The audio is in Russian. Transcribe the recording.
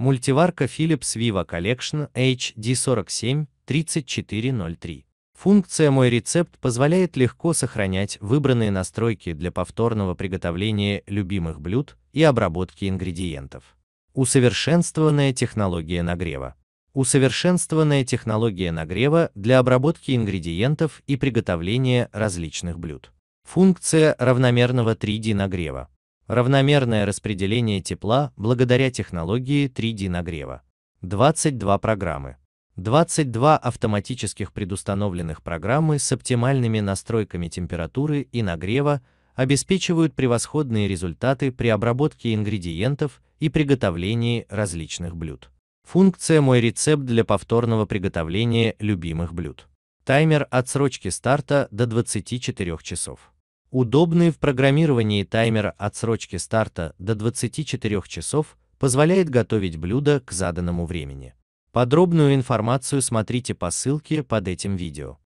Мультиварка Philips Viva Collection HD47 3403. Функция «Мой рецепт» позволяет легко сохранять выбранные настройки для повторного приготовления любимых блюд и обработки ингредиентов. Усовершенствованная технология нагрева. Усовершенствованная технология нагрева для обработки ингредиентов и приготовления различных блюд. Функция равномерного 3D нагрева равномерное распределение тепла благодаря технологии 3D нагрева, 22 программы, 22 автоматических предустановленных программы с оптимальными настройками температуры и нагрева обеспечивают превосходные результаты при обработке ингредиентов и приготовлении различных блюд. Функция «Мой рецепт» для повторного приготовления любимых блюд. Таймер отсрочки старта до 24 часов. Удобный в программировании таймер отсрочки старта до 24 часов позволяет готовить блюдо к заданному времени. Подробную информацию смотрите по ссылке под этим видео.